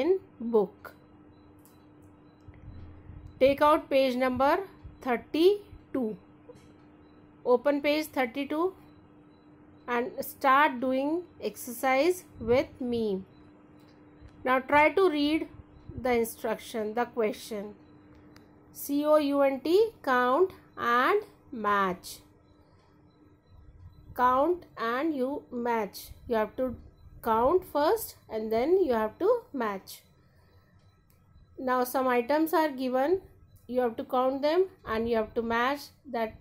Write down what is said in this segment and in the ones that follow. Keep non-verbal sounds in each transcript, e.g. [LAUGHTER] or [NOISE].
in book. Take out page number 32. Open page 32 and start doing exercise with me. Now try to read the instruction, the question. C-O-U-N-T, count and match. Count and you match. You have to count first and then you have to match now some items are given you have to count them and you have to match that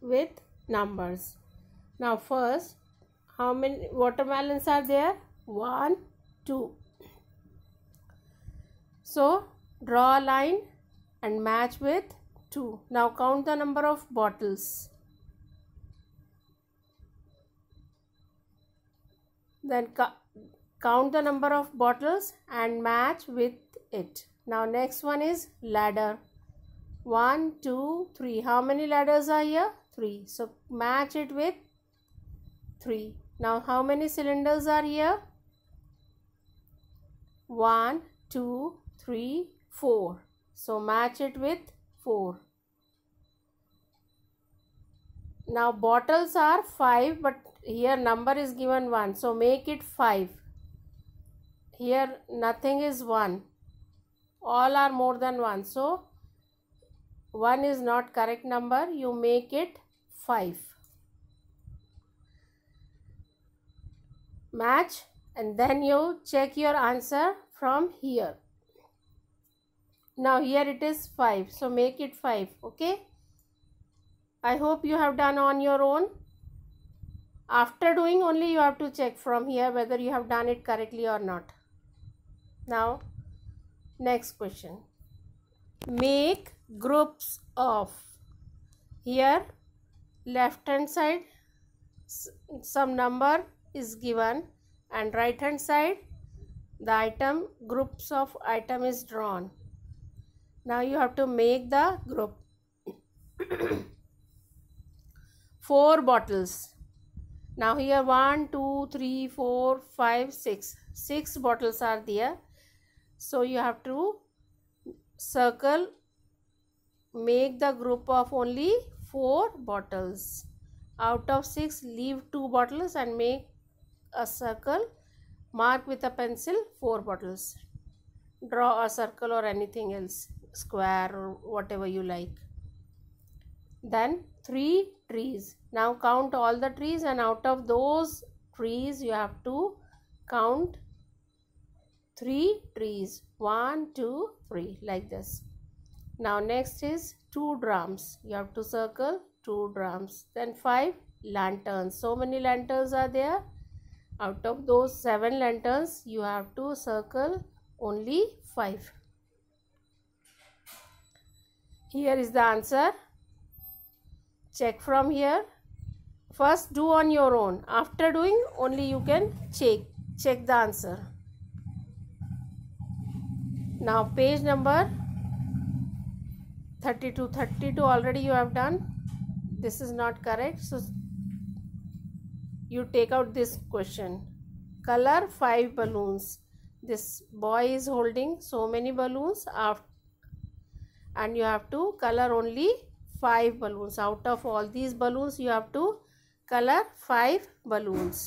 with numbers now first how many watermelons are there one two so draw a line and match with 2. Now count the number of bottles. Then count the number of bottles and match with it now next one is ladder One, two, three. how many ladders are here 3 so match it with 3 now how many cylinders are here One, two, three, four. so match it with 4 now bottles are 5 but here number is given 1 so make it 5 here nothing is one all are more than one so one is not correct number you make it five match and then you check your answer from here now here it is 5 so make it 5 okay I hope you have done on your own after doing only you have to check from here whether you have done it correctly or not now, next question. Make groups of. Here, left hand side, some number is given and right hand side, the item, groups of item is drawn. Now, you have to make the group. [COUGHS] four bottles. Now here one, two, three, 6 bottles are there so you have to circle make the group of only four bottles out of six leave two bottles and make a circle mark with a pencil four bottles draw a circle or anything else square or whatever you like then three trees now count all the trees and out of those trees you have to count three trees one two three like this now next is two drums you have to circle two drums then five lanterns so many lanterns are there out of those seven lanterns you have to circle only five here is the answer check from here first do on your own after doing only you can check check the answer now page number 32 32 already you have done this is not correct so you take out this question color five balloons this boy is holding so many balloons after and you have to color only five balloons out of all these balloons you have to color five balloons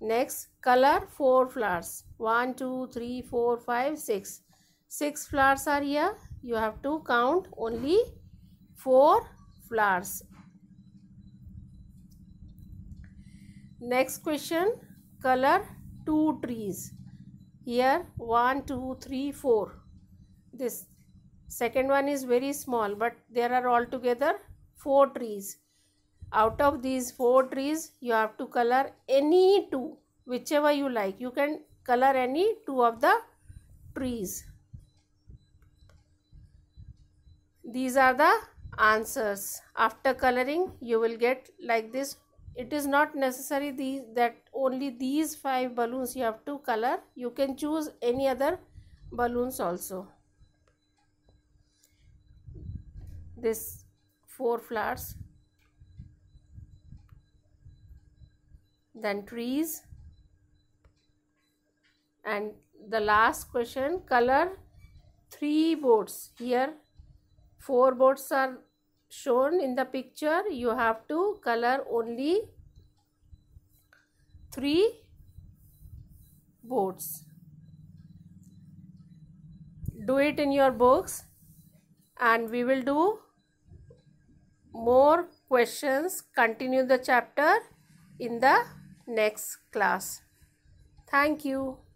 Next, color 4 flowers. 1, 2, 3, 4, 5, 6. 6 flowers are here. You have to count only 4 flowers. Next question, color 2 trees. Here 1, 2, 3, 4. This second one is very small but there are altogether 4 trees out of these four trees you have to color any two whichever you like you can color any two of the trees these are the answers after coloring you will get like this it is not necessary these that only these five balloons you have to color you can choose any other balloons also this four flowers then trees and the last question color three boats here four boats are shown in the picture you have to color only three boats do it in your books and we will do more questions continue the chapter in the next class. Thank you.